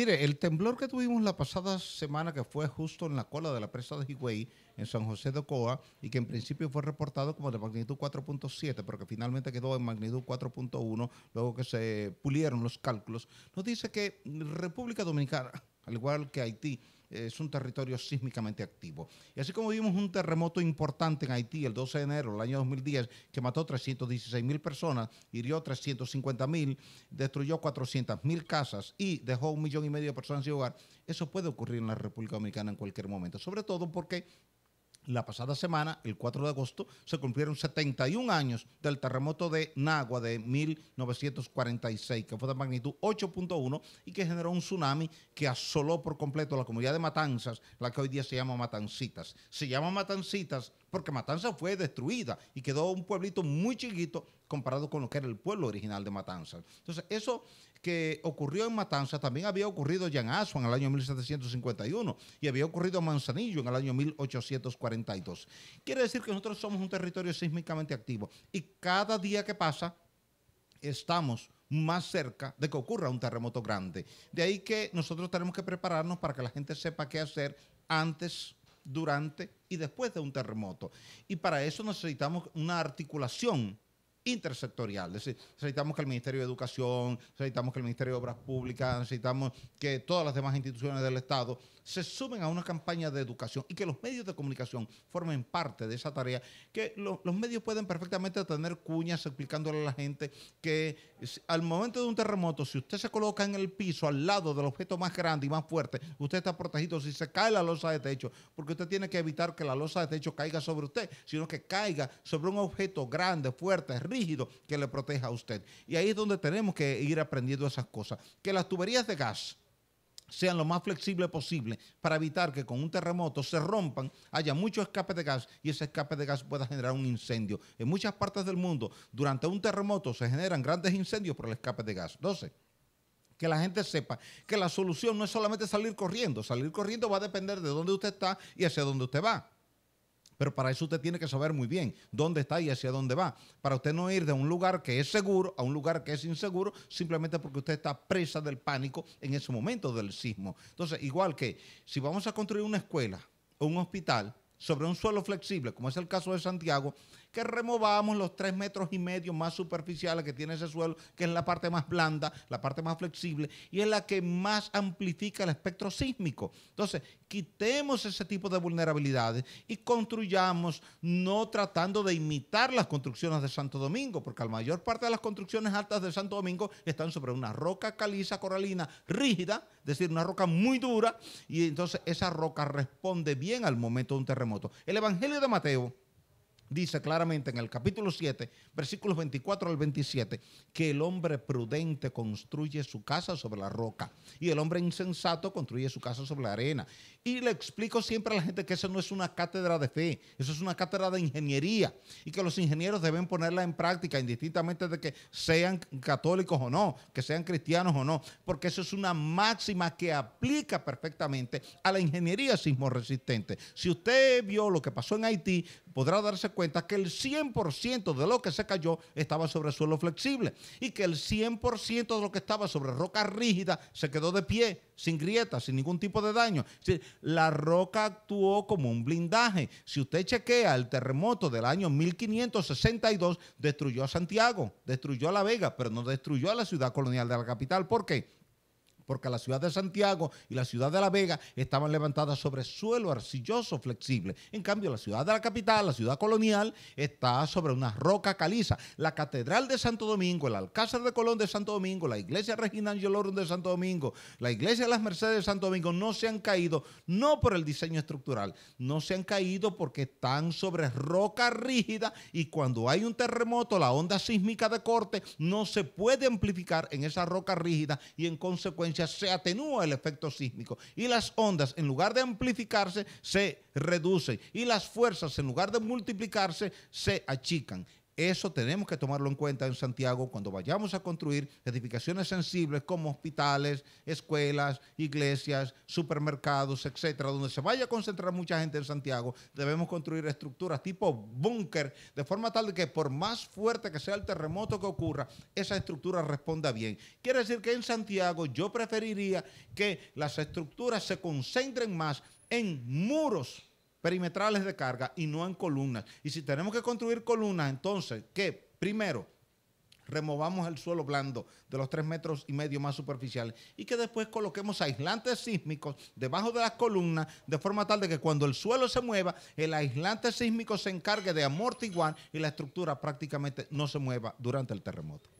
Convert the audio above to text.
Mire, el temblor que tuvimos la pasada semana, que fue justo en la cola de la presa de Higüey, en San José de Ocoa, y que en principio fue reportado como de magnitud 4.7, pero que finalmente quedó en magnitud 4.1, luego que se pulieron los cálculos, nos dice que República Dominicana, al igual que Haití, es un territorio sísmicamente activo. Y así como vimos un terremoto importante en Haití el 12 de enero del año 2010 que mató 316 mil personas, hirió 350 mil, destruyó 400 mil casas y dejó un millón y medio de personas sin hogar, eso puede ocurrir en la República Dominicana en cualquier momento, sobre todo porque la pasada semana, el 4 de agosto, se cumplieron 71 años del terremoto de Nagua de 1946, que fue de magnitud 8.1 y que generó un tsunami que asoló por completo la comunidad de Matanzas, la que hoy día se llama Matancitas. Se llama Matancitas porque Matanzas fue destruida y quedó un pueblito muy chiquito comparado con lo que era el pueblo original de Matanzas. Entonces, eso que ocurrió en Matanzas también había ocurrido en Asua en el año 1751 y había ocurrido en Manzanillo en el año 1840 Quiere decir que nosotros somos un territorio sísmicamente activo y cada día que pasa estamos más cerca de que ocurra un terremoto grande. De ahí que nosotros tenemos que prepararnos para que la gente sepa qué hacer antes, durante y después de un terremoto. Y para eso necesitamos una articulación intersectorial. Es decir, necesitamos que el Ministerio de Educación, necesitamos que el Ministerio de Obras Públicas, necesitamos que todas las demás instituciones del Estado se sumen a una campaña de educación y que los medios de comunicación formen parte de esa tarea, que los medios pueden perfectamente tener cuñas explicándole a la gente que al momento de un terremoto, si usted se coloca en el piso al lado del objeto más grande y más fuerte, usted está protegido si se cae la losa de techo, porque usted tiene que evitar que la losa de techo caiga sobre usted, sino que caiga sobre un objeto grande, fuerte, rígido que le proteja a usted. Y ahí es donde tenemos que ir aprendiendo esas cosas. Que las tuberías de gas sean lo más flexible posible para evitar que con un terremoto se rompan, haya mucho escape de gas y ese escape de gas pueda generar un incendio. En muchas partes del mundo, durante un terremoto se generan grandes incendios por el escape de gas. 12 que la gente sepa que la solución no es solamente salir corriendo, salir corriendo va a depender de dónde usted está y hacia dónde usted va pero para eso usted tiene que saber muy bien dónde está y hacia dónde va. Para usted no ir de un lugar que es seguro a un lugar que es inseguro simplemente porque usted está presa del pánico en ese momento del sismo. Entonces, igual que si vamos a construir una escuela o un hospital sobre un suelo flexible, como es el caso de Santiago, que removamos los tres metros y medio más superficiales que tiene ese suelo, que es la parte más blanda, la parte más flexible y es la que más amplifica el espectro sísmico. Entonces, quitemos ese tipo de vulnerabilidades y construyamos no tratando de imitar las construcciones de Santo Domingo, porque la mayor parte de las construcciones altas de Santo Domingo están sobre una roca caliza coralina rígida, es decir, una roca muy dura, y entonces esa roca responde bien al momento de un terremoto. El Evangelio de Mateo dice claramente en el capítulo 7, versículos 24 al 27, que el hombre prudente construye su casa sobre la roca y el hombre insensato construye su casa sobre la arena. Y le explico siempre a la gente que eso no es una cátedra de fe, eso es una cátedra de ingeniería y que los ingenieros deben ponerla en práctica indistintamente de que sean católicos o no, que sean cristianos o no, porque eso es una máxima que aplica perfectamente a la ingeniería sismo resistente. Si usted vio lo que pasó en Haití, podrá darse cuenta que el 100% de lo que se cayó estaba sobre suelo flexible y que el 100% de lo que estaba sobre roca rígida se quedó de pie, sin grietas, sin ningún tipo de daño. La roca actuó como un blindaje. Si usted chequea el terremoto del año 1562, destruyó a Santiago, destruyó a La Vega, pero no destruyó a la ciudad colonial de la capital. ¿Por qué? porque la ciudad de Santiago y la ciudad de La Vega estaban levantadas sobre suelo arcilloso flexible. En cambio, la ciudad de la capital, la ciudad colonial, está sobre una roca caliza. La Catedral de Santo Domingo, el Alcázar de Colón de Santo Domingo, la Iglesia Regina Angelorum de Santo Domingo, la Iglesia de las Mercedes de Santo Domingo no se han caído, no por el diseño estructural, no se han caído porque están sobre roca rígida y cuando hay un terremoto, la onda sísmica de corte no se puede amplificar en esa roca rígida y en consecuencia se atenúa el efecto sísmico y las ondas, en lugar de amplificarse, se reducen y las fuerzas, en lugar de multiplicarse, se achican. Eso tenemos que tomarlo en cuenta en Santiago cuando vayamos a construir edificaciones sensibles como hospitales, escuelas, iglesias, supermercados, etcétera, donde se vaya a concentrar mucha gente en Santiago. Debemos construir estructuras tipo búnker, de forma tal de que por más fuerte que sea el terremoto que ocurra, esa estructura responda bien. Quiere decir que en Santiago yo preferiría que las estructuras se concentren más en muros perimetrales de carga y no en columnas. Y si tenemos que construir columnas, entonces, ¿qué? Primero, removamos el suelo blando de los tres metros y medio más superficiales y que después coloquemos aislantes sísmicos debajo de las columnas de forma tal de que cuando el suelo se mueva, el aislante sísmico se encargue de amortiguar y la estructura prácticamente no se mueva durante el terremoto.